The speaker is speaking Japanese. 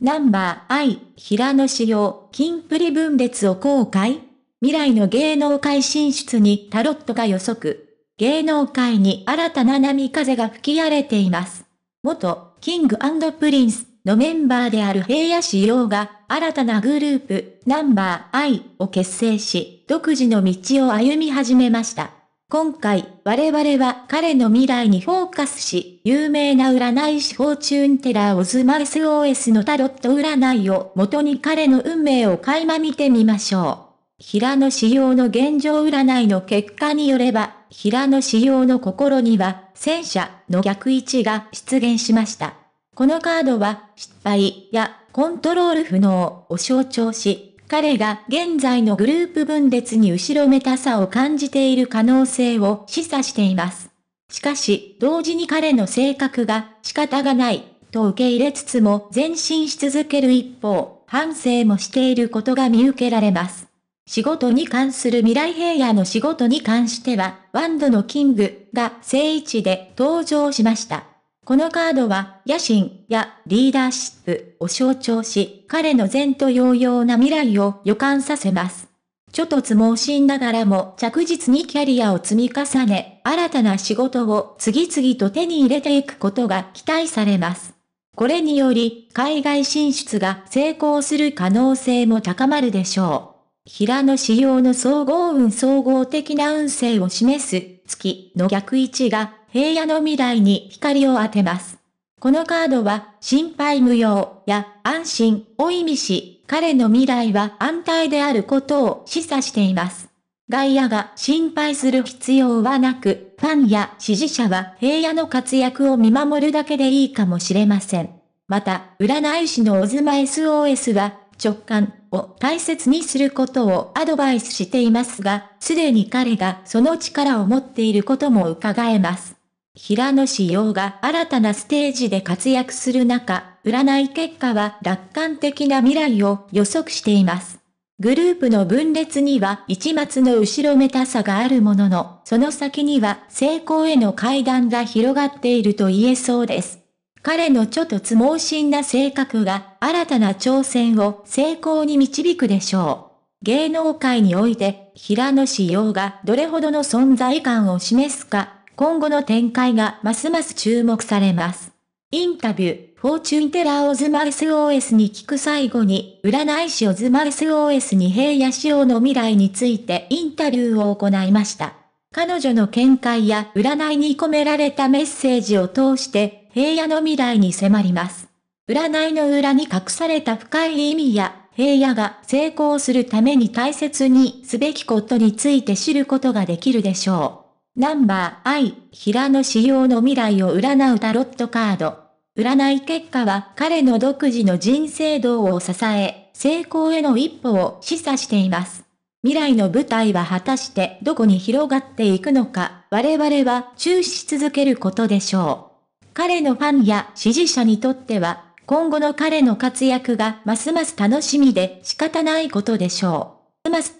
ナンバー I、平野紫耀、金プリ分裂を公開未来の芸能界進出にタロットが予測。芸能界に新たな波風が吹き荒れています。元、キングプリンスのメンバーである平野紫耀が、新たなグループ、ナンバー I を結成し、独自の道を歩み始めました。今回、我々は彼の未来にフォーカスし、有名な占い師フォーチュンテラーオズマ SOS のタロット占いを元に彼の運命を垣間見てみましょう。平野仕様の現状占いの結果によれば、平野仕様の心には、戦車の逆位置が出現しました。このカードは、失敗やコントロール不能を象徴し、彼が現在のグループ分裂に後ろめたさを感じている可能性を示唆しています。しかし、同時に彼の性格が仕方がないと受け入れつつも前進し続ける一方、反省もしていることが見受けられます。仕事に関する未来平野の仕事に関しては、ワンドのキングが正位置で登場しました。このカードは、野心やリーダーシップを象徴し、彼の前途洋々な未来を予感させます。ちょっとつもしながらも着実にキャリアを積み重ね、新たな仕事を次々と手に入れていくことが期待されます。これにより、海外進出が成功する可能性も高まるでしょう。平野仕様の総合運総合的な運勢を示す月の逆位置が平野の未来に光を当てます。このカードは、心配無用や安心を意味し、彼の未来は安泰であることを示唆しています。外野が心配する必要はなく、ファンや支持者は平野の活躍を見守るだけでいいかもしれません。また、占い師のオズマ SOS は、直感を大切にすることをアドバイスしていますが、すでに彼がその力を持っていることも伺えます。平野紫耀が新たなステージで活躍する中、占い結果は楽観的な未来を予測しています。グループの分裂には一末の後ろめたさがあるものの、その先には成功への階段が広がっていると言えそうです。彼のちょっとつ盲信な性格が新たな挑戦を成功に導くでしょう。芸能界において、平野紫耀がどれほどの存在感を示すか、今後の展開がますます注目されます。インタビュー、フォーチュンテラーオズマルス OS に聞く最後に、占い師オズマルス OS に平野仕様の未来についてインタビューを行いました。彼女の見解や占いに込められたメッセージを通して、平野の未来に迫ります。占いの裏に隠された深い意味や、平野が成功するために大切にすべきことについて知ることができるでしょう。ナンバー I、平野仕様の未来を占うタロットカード。占い結果は彼の独自の人生道を支え、成功への一歩を示唆しています。未来の舞台は果たしてどこに広がっていくのか、我々は注視し続けることでしょう。彼のファンや支持者にとっては、今後の彼の活躍がますます楽しみで仕方ないことでしょう。ます